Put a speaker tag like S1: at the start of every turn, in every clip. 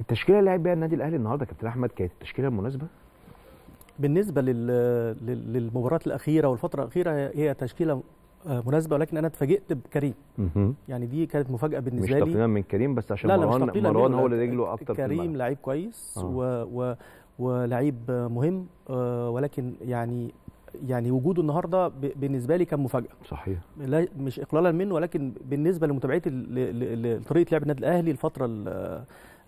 S1: التشكيله اللي لعب بيها النادي الاهلي النهارده كابتن احمد كانت التشكيله المناسبه بالنسبه للمباراه الاخيره والفتره الاخيره هي تشكيله آه، مناسبه ولكن انا اتفاجئت بكريم يعني دي كانت مفاجاه بالنسبه لي مش تقليلا من كريم بس عشان لا لا مروان مروان هو اللي رجله اكتر كريم لعيب كويس آه. و... و... ولعيب مهم آه، ولكن يعني يعني وجوده النهارده بالنسبه لي كان مفاجاه صحيح لا مش اقلالا منه ولكن بالنسبه لمتابعتي لطريقه لعب النادي الاهلي الفتره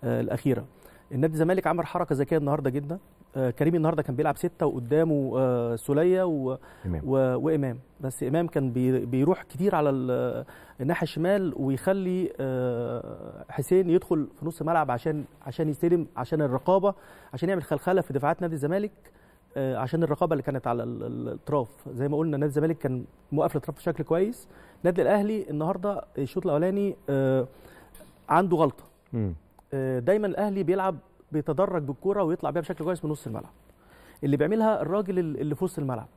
S1: آه، الاخيره النادي الزمالك عمل حركه ذكيه النهارده جدا آه، كريم النهارده كان بيلعب سته وقدامه آه، سوليه و... و... وامام بس امام كان بي... بيروح كتير على ال... الناحيه الشمال ويخلي حسين يدخل في نص الملعب عشان عشان يستلم عشان الرقابه عشان يعمل خلخله في دفاعات نادي الزمالك عشان الرقابه اللي كانت على الاطراف زي ما قلنا نادي الزمالك كان موقف الاطراف بشكل كويس نادي الاهلي النهارده الشوط الاولاني عنده غلطه م. آه، دايما الاهلي بيلعب بيتدرج بالكوره ويطلع بيها بشكل كويس من نص الملعب اللي بيعملها الراجل اللي في وسط الملعب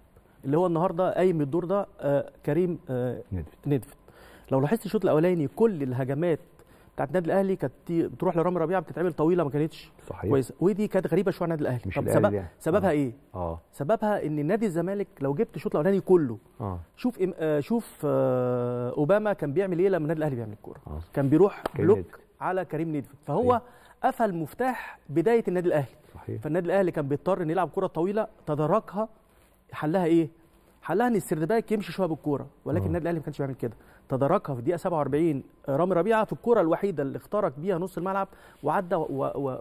S1: اللي هو النهارده قايم الدور ده آه، كريم آه، ندفت لو لاحظت الشوط الاولاني كل الهجمات بتاعت النادي الاهلي كانت بتروح لرامي ربيعه بتتعمل طويله ما كانتش صحيح كويسه ودي كانت غريبه شويه على النادي الاهلي مش طب الأهلي سبب... يعني. سببها آه. ايه؟ اه سببها ان نادي الزمالك لو جبت الشوط الاولاني كله آه. شوف إم... آه شوف آه اوباما كان بيعمل ايه لما النادي الاهلي بيعمل الكوره آه. كان بيروح بلوك على كريم نيدفيد فهو قفل مفتاح بدايه النادي الاهلي صحيح. فالنادي الاهلي كان بيضطر انه يلعب كره طويله تداركها حلها ايه حلها ان السردباك يمشي شويه بالكوره ولكن آه. النادي الاهلي ما كانش بيعمل كده تداركها في الدقيقه 47 رامي ربيعه في الكوره الوحيده اللي اخترق بيها نص الملعب وعدى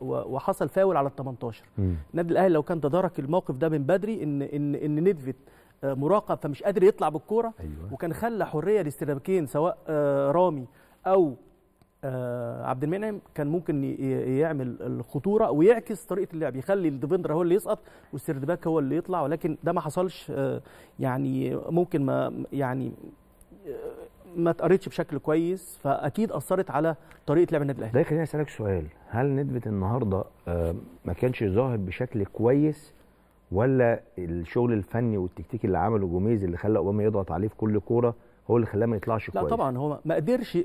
S1: وحصل فاول على ال 18 النادي الاهلي لو كان تدارك الموقف ده من بدري ان ان ان ندفت آه، مراقب فمش قادر يطلع بالكوره أيوة. وكان خلى حريه للسردباكين سواء آه، رامي او آه، عبد المنعم كان ممكن يعمل الخطوره ويعكس طريقه اللعب يخلي الديفندر هو اللي يسقط والسيردباك هو اللي يطلع ولكن ده ما حصلش آه، يعني ممكن ما يعني آه، ما اتقريتش بشكل كويس فاكيد اثرت على طريقه لعب النادي الاهلي. ده خليني اسالك سؤال، هل ندبه النهارده ما كانش ظاهر بشكل كويس ولا الشغل الفني والتكتيكي اللي عمله جوميز اللي خلى اوباما يضغط عليه في كل كوره هو اللي خلاه ما يطلعش كويس لا طبعا هو ما قدرش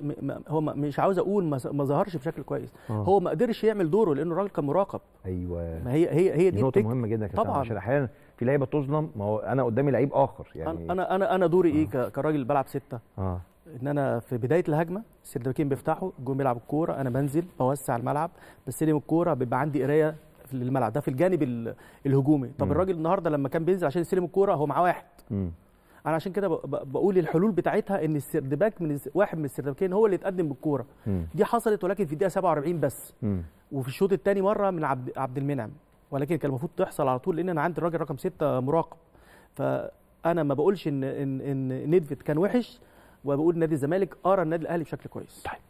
S1: هو مش عاوز اقول ما ظهرش بشكل كويس آه. هو ما قدرش يعمل دوره لانه الراجل كان مراقب ايوه ما هي هي هي دي نقطه مهمه جدا طبعا عشان احيانا في لعيبه تظلم ما هو انا قدامي لعيب اخر يعني انا انا انا دوري إيه آه. ايه كراجل بلعب سته آه. ان انا في بدايه الهجمه السيرداكين بيفتحوا جون بيلعب الكوره انا بنزل بوسع الملعب بستلم الكوره بيبقى عندي قرايه للملعب ده في الجانب الهجومي طب م. الراجل النهارده لما كان بينزل عشان يستلم الكوره هو معاه واحد م. انا عشان كده بقول الحلول بتاعتها ان السردباك من واحد من السردباكين هو اللي اتقدم بالكوره دي حصلت ولكن في الدقيقه 47 بس وفي الشوط الثاني مره من عبد عبد المنعم ولكن كان المفروض تحصل على طول لان انا عندي الراجل رقم ستة مراقب فانا ما بقولش ان ان ان نيدفيت كان وحش وبقول نادي الزمالك ارى النادي الاهلي بشكل كويس طيب.